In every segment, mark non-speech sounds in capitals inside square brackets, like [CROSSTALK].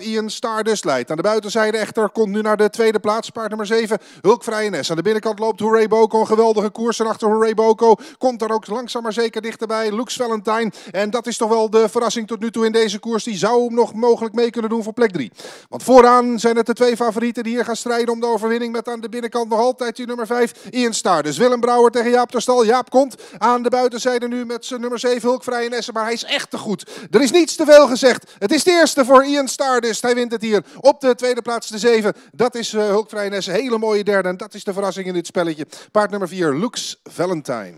Ian Stardust leidt. Aan de buitenzijde echter komt nu naar de tweede plaats. Paard nummer 7, Hulk Vrijenes. Aan de binnenkant loopt Hooray Boko. Een geweldige koers. erachter Hooray Boko komt daar ook langzaam maar zeker dichterbij. Lux Valentine. En dat is toch wel de verrassing tot nu toe in deze koers. Die zou hem nog mogelijk mee kunnen doen voor plek 3. Want vooraan zijn het de twee favorieten die hier gaan strijden om de overwinning. Met aan de binnenkant nog altijd die nummer 5, Ian Stardust. Willem Brouwer tegen Jaap Terstal. Jaap komt aan de buitenzijde nu met zijn nummer 7, Hulk Vrijenes. Maar hij is echt te goed. Er is niets te veel gezegd. Het is de eerste voor Ian Stardust. Hij wint het hier op de tweede plaats, de 7. Dat is uh, eh, Hulkvrij Hele mooie derde. En dat is de verrassing in dit spelletje. Paard nummer 4, Lux Valentine.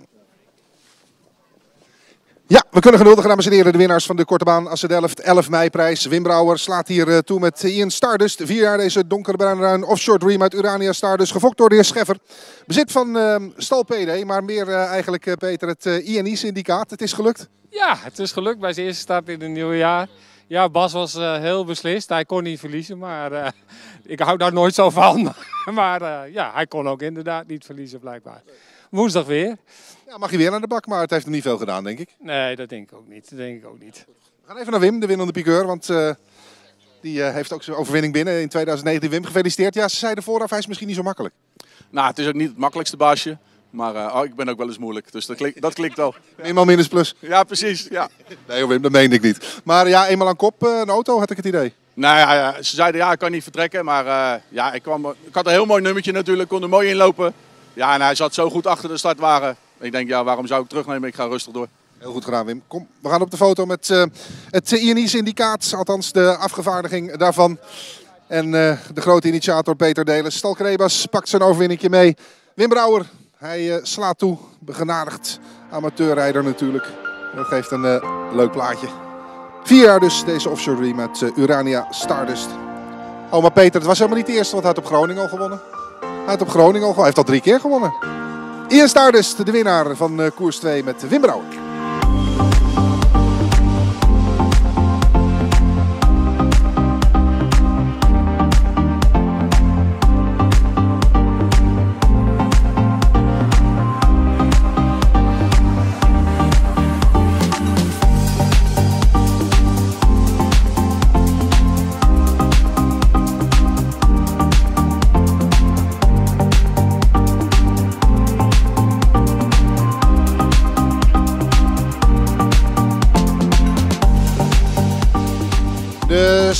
Ja, we kunnen geduldig, dames en heren, de winnaars van de korte baan Delft 11 mei prijs. Wim Brouwer slaat hier eh, toe met Ian Stardust. Vier jaar deze donkerbruinruin offshore dream uit Urania Stardust. Gefokt door de heer Scheffer. Bezit van uh, stal PD, maar meer eh, eigenlijk, Peter, het uh, INI-syndicaat. Het is gelukt? Ja, het is gelukt bij zijn eerste start in het nieuwe jaar. Ja, Bas was eh, heel beslist. Hij kon niet verliezen, maar eh, [LAUGHS] ik hou daar nooit zo van. [LAUGHS] maar eh, ja, hij kon ook inderdaad niet verliezen blijkbaar. Woensdag weer. Ja, mag je weer naar de bak, maar het heeft hem niet veel gedaan, denk ik. Nee, dat denk ik ook niet. Dat denk ik ook niet. We gaan even naar Wim, de winnende piqueur, want die heeft ook zijn overwinning binnen in 2019. Wim, gefeliciteerd. Ja, ze zeiden vooraf, hij is misschien niet zo makkelijk. Nou, het is ook niet het makkelijkste basje. Maar eh, oh, ik ben ook wel eens moeilijk, dus dat, klinkt, dat klinkt al. Eenmaal [LAUGHS] minus plus. Ja, precies. Ja. Nee Wim, dat meen ik niet. Maar ja, eenmaal aan kop eh, een auto had ik het idee. Nou ja, ze zeiden ja, ik kan niet vertrekken. Maar eh, ja, ik, kwam, ik had een heel mooi nummertje natuurlijk, kon er mooi inlopen. Ja, en hij zat zo goed achter de startwagen. Ik denk, ja, waarom zou ik terugnemen? Ik ga rustig door. Heel goed gedaan, Wim. Kom, we gaan op de foto met het INI-syndicaat, althans de afgevaardiging daarvan. En de grote initiator Peter Delen. Stalkrebas pakt zijn overwinningje mee. Wim Brouwer, hij eh, slaat toe, begenadigd amateurrijder natuurlijk. Dat geeft een eh, leuk plaatje. Vier jaar dus deze offshore dream met eh, Urania Stardust. Oma Peter, het was helemaal niet de eerste, want hij had op Groningen al gewonnen. Hij had op Groningen al gewonnen. Hij heeft al drie keer gewonnen. Ian Stardust, de winnaar van koers 2 met Wim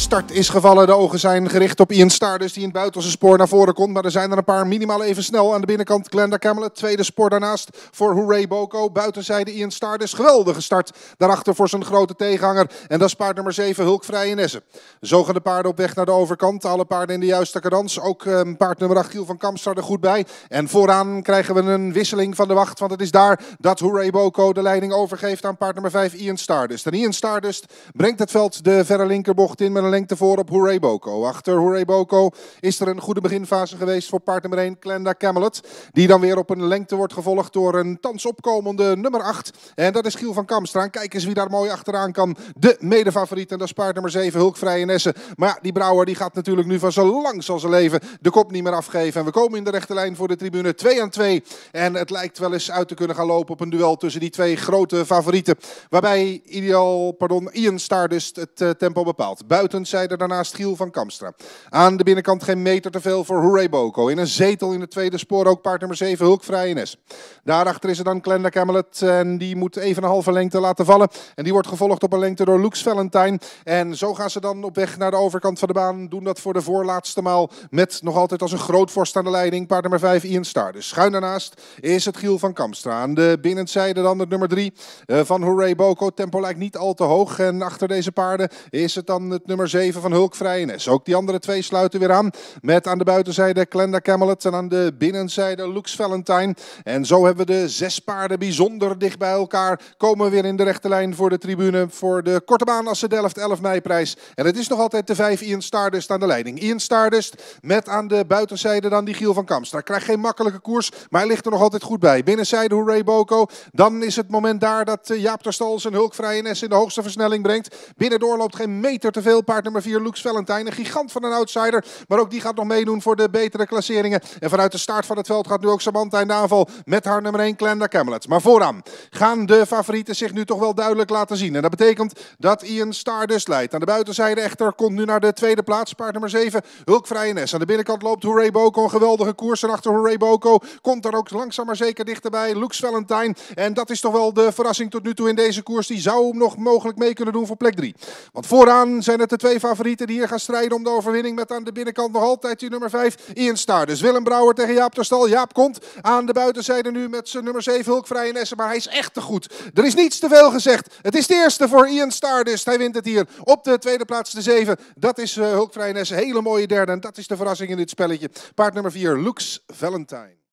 start is gevallen. De ogen zijn gericht op Ian Stardust die in het buitenste spoor naar voren komt. Maar er zijn er een paar minimaal even snel. Aan de binnenkant Glenda Camelet, tweede spoor daarnaast voor Hooray Boko. Buitenzijde Ian Stardust, geweldige start. Daarachter voor zijn grote tegenhanger. En dat is paard nummer 7, Hulkvrij in Essen. Zo gaan de paarden op weg naar de overkant. Alle paarden in de juiste kadans, Ook eh, paard nummer 8, Giel van Kamstar er goed bij. En vooraan krijgen we een wisseling van de wacht. Want het is daar dat Hooray Boko de leiding overgeeft aan paard nummer 5, Ian Stardust. En Ian Stardust brengt het veld de verre linkerbocht in met een Lengte voor op Hooray Boko. Achter Hooray Boko is er een goede beginfase geweest voor paard nummer 1 Glenda Camelot. Die dan weer op een lengte wordt gevolgd door een thans opkomende nummer 8. En dat is Giel van Kamstraan. Kijk eens wie daar mooi achteraan kan. De favoriet en dat is paard nummer 7 Hulk vrije Maar ja, die Brouwer die gaat natuurlijk nu van zo lang als zijn leven de kop niet meer afgeven. En we komen in de rechte lijn voor de tribune 2 aan 2. En het lijkt wel eens uit te kunnen gaan lopen op een duel tussen die twee grote favorieten. Waarbij ideaal, pardon, Ian Stardust het eh, tempo bepaalt. Buiten zijde daarnaast Giel van Kamstra. Aan de binnenkant geen meter te veel voor Hooray Boko. In een zetel in het tweede spoor ook paard nummer 7 Hulk S Daarachter is er dan Glenda Camelot en die moet even een halve lengte laten vallen. En die wordt gevolgd op een lengte door Lux Valentine. En zo gaan ze dan op weg naar de overkant van de baan. Doen dat voor de voorlaatste maal met nog altijd als een groot vorst aan de leiding paard nummer 5 Ian Star. Dus schuin daarnaast is het Giel van Kamstra. Aan de binnenzijde dan het nummer 3 eh, van Hooray Boko. Tempo lijkt niet al te hoog en achter deze paarden is het dan het nummer 7 van Hulk Vrijenes. Ook die andere twee sluiten weer aan. Met aan de buitenzijde Glenda Camelot en aan de binnenzijde Lux Valentine. En zo hebben we de zes paarden bijzonder dicht bij elkaar. Komen weer in de rechte lijn voor de tribune voor de korte baan ze Delft 11 mei prijs. En het is nog altijd de vijf Ian Stardust aan de leiding. Ian Stardust met aan de buitenzijde dan die Giel van Kamstra. Krijgt geen makkelijke koers, maar hij ligt er nog altijd goed bij. Binnenzijde Hooray Boko. Dan is het moment daar dat eh, Jaap Terstal zijn Hulk NS in de hoogste versnelling brengt. Binnendoor loopt geen meter te veel paard nummer 4, Lux Valentijn. Een gigant van een outsider. Maar ook die gaat nog meedoen voor de betere klasseringen. En vanuit de start van het veld gaat nu ook Samantha in de aanval. Met haar nummer 1, Glenda Camelot. Maar vooraan gaan de favorieten zich nu toch wel duidelijk laten zien. En dat betekent dat Ian Stardust leidt. Aan de buitenzijde echter komt nu naar de tweede plaats. Paard nummer 7, Hulk Vrijenes. Aan de binnenkant loopt Hooray Boko. Een geweldige koers. En achter Hooray Boko komt daar ook langzaam maar zeker dichterbij. Lux Valentijn. En dat is toch wel de verrassing tot nu toe in deze koers. Die zou hem nog mogelijk mee kunnen doen voor plek 3. Want vooraan zijn het de twee favorieten die hier gaan strijden om de overwinning. Met aan de binnenkant nog altijd die nummer 5, Ian Star. Dus Willem Brouwer tegen Jaap Terstal. Jaap komt aan de buitenzijde nu met zijn nummer 7 Hulkvrij en Maar hij is echt te goed. Er is niets te veel gezegd. Het is de eerste voor Ian Star. Dus. hij wint het hier. Op de tweede plaats de 7. Dat is uh, eh, Hulkvrij en Hele mooie derde. En dat is de verrassing in dit spelletje. Paard nummer 4, Lux Valentine.